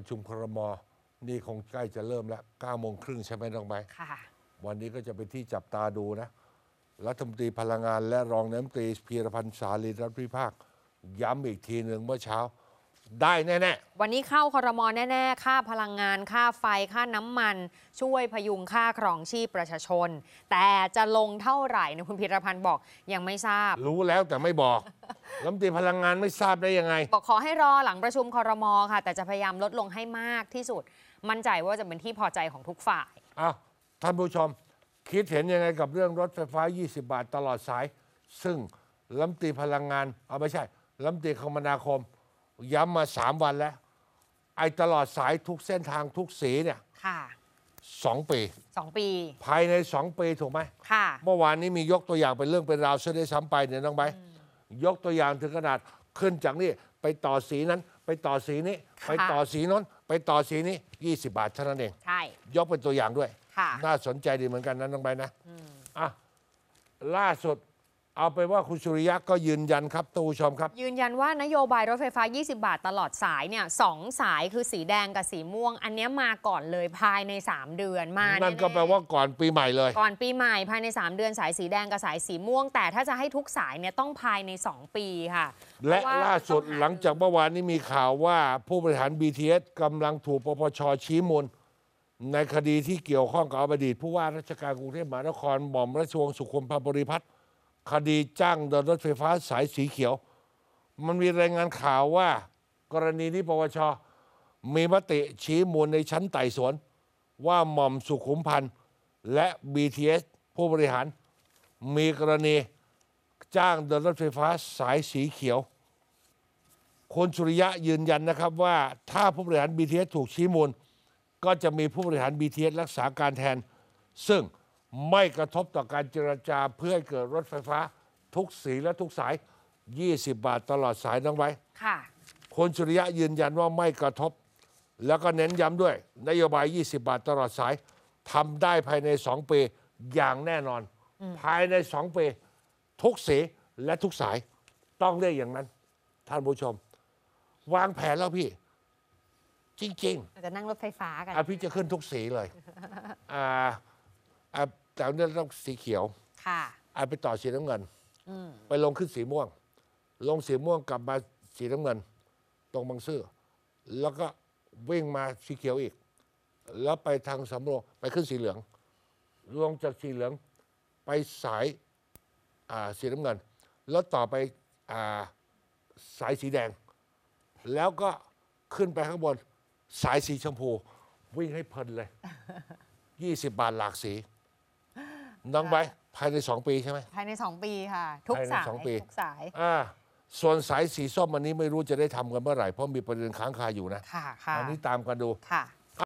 ประชุมครมนี่คงใกล้จะเริ่มแล้ว9โมงครึ่งใช่ไหมน้องไบค่ะ วันนี้ก็จะเป็นที่จับตาดูนะ รัฐมนตรีพลังงานและรองน้ำตรีพีรพันธ์สาลีรัฐพิภาค ย้ำอีกทีหนึ่งเมื่อเช้าได้แน่วันนี้เข้าคอรมอแน่ ๆ ค่าพลังงาน ค่าไฟค่าน้ำมัน ช่วยพยุงค่าครองชีพประชาชน แต่จะลงเท่าไหร่นะคุณพิรพันธ์บอกยังไม่ทราบ รู้แล้วแต่ไม่บอกรัฐมนตรีพลังงานไม่ทราบได้ยังไง บอกขอให้รอหลังประชุมคอรมอค่ะ แต่จะพยายามลดลงให้มากที่สุด มั่นใจว่าจะเป็นที่พอใจของทุกฝ่ายอ้าวท่านผู้ชมคิดเห็นยังไงกับเรื่องรถไฟฟ้า 20 บาทตลอดสาย ซึ่งรัฐมนตรีพลังงานเอาไม่ใช่รัฐมนตรีคมนาคม ย้ำมา 3 วันแล้ว ไอ้ตลอดสายทุกเส้นทางทุกสีเนี่ยค่ะสองปีสองปี ภายในสองปีถูกไหมค่ะเมื่อวานนี้มียกตัวอย่างเป็นเรื่องเป็นราวเสีได้ซ้ำไปเนี่ยน้องไบมยกตัวอย่างถึงขนาดขึ้นจากนี่ ไปต่อสีนั้น ไปต่อสีนี้ ไปต่อสีน้น ไปต่อสีนี้20บาทเท่านั้นเอง ใช่ ยกเป็นตัวอย่างด้วยค่ะน่าสนใจดีเหมือนกันนั้น้องไปนะอ่ะ ล่าสุดเอาไปว่าคุณสุริยะก็ยืนยันครับ ตูชมครับ ยืนยันว่านโยบายรถไฟฟ้า 20 บาทตลอดสายเนี่ยสองสายคือสีแดง กับสีม่วง อันนี้มาก่อนเลยภายใน 3 เดือนมานั่นก็แปลว่าก่อนปีใหม่เลยก่อนปีใหม่ภายใน 3 เดือน สายสีแดง กับสายสีม่วง แต่ถ้าจะให้ทุกสายเนี่ยต้องภายใน 2 ปีค่ะ และล่าสุดหลังจากเมื่อวานนี้มีข่าวว่า ผู้บริหาร BTS กำลังถูกปปชชี้มูลในคดีที่เกี่ยวข้องกับอดีต ผู้ว่าราชการกรุงเทพมหานครหม่อมราชวงศ์สุขุมพันธบริพัตรคดีจ้างเดินรถไฟฟ้าสายสีเขียว มันมีรายงานข่าวว่า กรณีนี้ปวช มีมติชี้มูลในชั้นไต่สวนว่าหม่อมสุขุมพันธ์และ BTS ผู้บริหารมีกรณีจ้างเดินรถไฟฟ้าสายสีเขียวคุณสุริยะยืนยันนะครับว่า ถ้าผู้บริหาร BTS ถูกชี้มูลก็จะมีผู้บริหาร BTS รักษาการแทน ซึ่งไม่กระทบต่อการเจรจาเพื่อให้เกิดรถไฟฟ้า ทุกสีและทุกสาย 20บาทตลอดสายน้องไว้ค่ะคุณสุริยะยืนยันว่าไม่กระทบ แล้วก็เน้นย้ำด้วย นโยบาย 20 บาทตลอดสายทำได้ภายใน2ปีอย่างแน่นอน ภายใน2ปีทุกสีและทุกสายต้องเรียกอย่างนั้น ท่านผู้ชม วางแผนแล้วพี่ จริงๆเราจะนั่งรถไฟฟ้ากันอ่ะพี่จะขึ้นทุกสีเลยอ่าอ่าแต่เนี่ยต้องสีเขียว ค่ะไปต่อสีน้ำเงิน ไปลงขึ้นสีม่วง ลงสีม่วงกลับมาสีน้ำเงิน ตรงบางซื่อ แล้วก็วิ่งมาสีเขียวอีก แล้วไปทางสำโรงไปขึ้นสีเหลือง ลงจากสีเหลือง ไปสายสีน้ำเงิน แล้วต่อไปอสายสีแดง แล้วก็ขึ้นไปข้างบน สายสีชมพู วิ่งให้เพลินเลย20บาทหลากสีน้องไบภายในสองปีใช่ไหม ภายใน 2 ปีค่ะ ทุกสาย ทุกสาย อ่าส่วนสายสีส้มอันนี้ไม่รู้จะได้ทำกันเมื่อไหร่ เพราะมีประเด็นค้างคาอยู่นะ ค่ะค่ะอันนี้ตามกันดูค่ะ